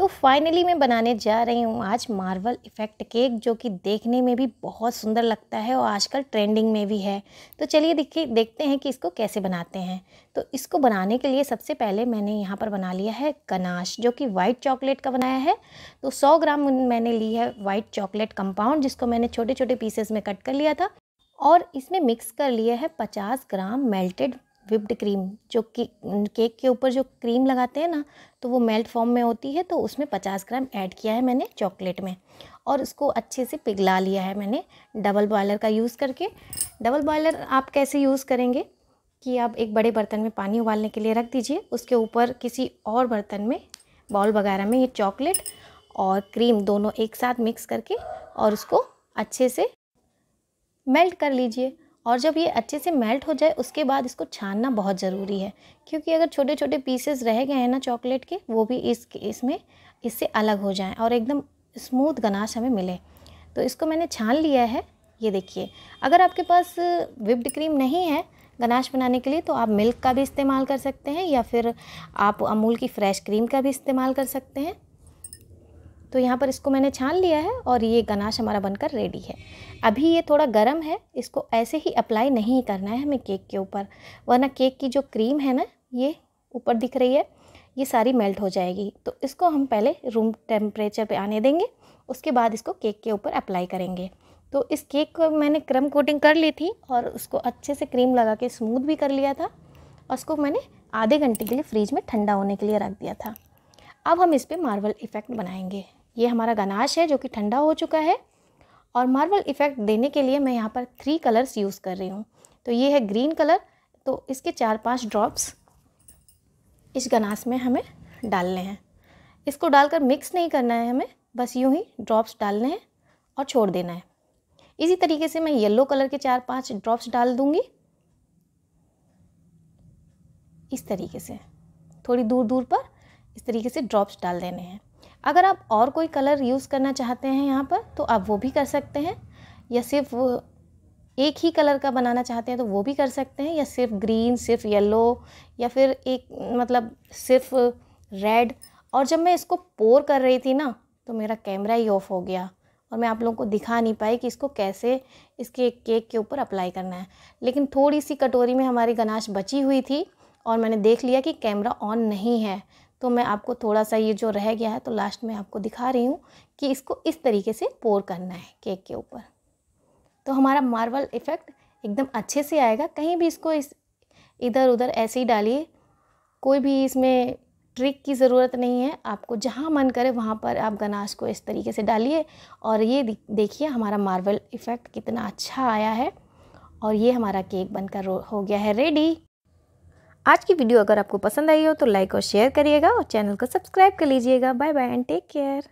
तो फाइनली मैं बनाने जा रही हूँ आज मार्वल इफ़ेक्ट केक जो कि देखने में भी बहुत सुंदर लगता है और आजकल ट्रेंडिंग में भी है तो चलिए देखिए देखते हैं कि इसको कैसे बनाते हैं तो इसको बनाने के लिए सबसे पहले मैंने यहाँ पर बना लिया है गनाश जो कि वाइट चॉकलेट का बनाया है तो सौ ग्राम मैंने ली है वाइट चॉकलेट कंपाउंड जिसको मैंने छोटे छोटे पीसेस में कट कर लिया था और इसमें मिक्स कर लिया है पचास ग्राम मेल्टेड विप्ड क्रीम जो कि केक के ऊपर जो क्रीम लगाते हैं ना तो वो मेल्ट फॉर्म में होती है तो उसमें पचास ग्राम ऐड किया है मैंने चॉकलेट में और उसको अच्छे से पिघला लिया है मैंने डबल बॉयलर का यूज़ करके डबल बॉयलर आप कैसे यूज़ करेंगे कि आप एक बड़े बर्तन में पानी उबालने के लिए रख दीजिए उसके ऊपर किसी और बर्तन में बॉल वगैरह में ये चॉकलेट और क्रीम दोनों एक साथ मिक्स करके और उसको अच्छे से मेल्ट कर लीजिए और जब ये अच्छे से मेल्ट हो जाए उसके बाद इसको छानना बहुत ज़रूरी है क्योंकि अगर छोटे छोटे पीसेस रह गए हैं ना चॉकलेट के वो भी इस इसमें इससे अलग हो जाएं और एकदम स्मूथ गनाश हमें मिले तो इसको मैंने छान लिया है ये देखिए अगर आपके पास विप्ड क्रीम नहीं है गनाश बनाने के लिए तो आप मिल्क का भी इस्तेमाल कर सकते हैं या फिर आप अमूल की फ़्रेश क्रीम का भी इस्तेमाल कर सकते हैं तो यहाँ पर इसको मैंने छान लिया है और ये गनाश हमारा बनकर रेडी है अभी ये थोड़ा गर्म है इसको ऐसे ही अप्लाई नहीं करना है हमें केक के ऊपर वरना केक की जो क्रीम है ना ये ऊपर दिख रही है ये सारी मेल्ट हो जाएगी तो इसको हम पहले रूम टेम्परेचर पे आने देंगे उसके बाद इसको केक के ऊपर अप्लाई करेंगे तो इस केक को मैंने क्रम कोटिंग कर ली थी और उसको अच्छे से क्रीम लगा के स्मूथ भी कर लिया था और उसको मैंने आधे घंटे के लिए फ्रिज में ठंडा होने के लिए रख दिया था अब हम इस पर मार्बल इफ़ेक्ट बनाएंगे ये हमारा गनाश है जो कि ठंडा हो चुका है और मार्बल इफ़ेक्ट देने के लिए मैं यहाँ पर थ्री कलर्स यूज़ कर रही हूँ तो ये है ग्रीन कलर तो इसके चार पांच ड्रॉप्स इस गनाश में हमें डालने हैं इसको डालकर मिक्स नहीं करना है हमें बस यूँ ही ड्रॉप्स डालने हैं और छोड़ देना है इसी तरीके से मैं येल्लो कलर के चार पाँच ड्रॉप्स डाल दूँगी इस तरीके से थोड़ी दूर दूर पर इस तरीके से ड्रॉप्स डाल देने हैं अगर आप और कोई कलर यूज़ करना चाहते हैं यहाँ पर तो आप वो भी कर सकते हैं या सिर्फ एक ही कलर का बनाना चाहते हैं तो वो भी कर सकते हैं या सिर्फ ग्रीन सिर्फ येलो या फिर एक मतलब सिर्फ रेड और जब मैं इसको पोर कर रही थी ना तो मेरा कैमरा ही ऑफ हो गया और मैं आप लोगों को दिखा नहीं पाई कि इसको कैसे इसके केक के ऊपर अप्लाई करना है लेकिन थोड़ी सी कटोरी में हमारी गनाश बची हुई थी और मैंने देख लिया कि कैमरा ऑन नहीं है तो मैं आपको थोड़ा सा ये जो रह गया है तो लास्ट में आपको दिखा रही हूँ कि इसको इस तरीके से पोर करना है केक के ऊपर तो हमारा मार्बल इफ़ेक्ट एकदम अच्छे से आएगा कहीं भी इसको इस इधर उधर ऐसे ही डालिए कोई भी इसमें ट्रिक की ज़रूरत नहीं है आपको जहाँ मन करे वहाँ पर आप गनाश को इस तरीके से डालिए और ये देखिए हमारा मार्बल इफ़ेक्ट कितना अच्छा आया है और ये हमारा केक बनकर हो गया है रेडी आज की वीडियो अगर आपको पसंद आई हो तो लाइक और शेयर करिएगा और चैनल को सब्सक्राइब कर लीजिएगा bye bye and take care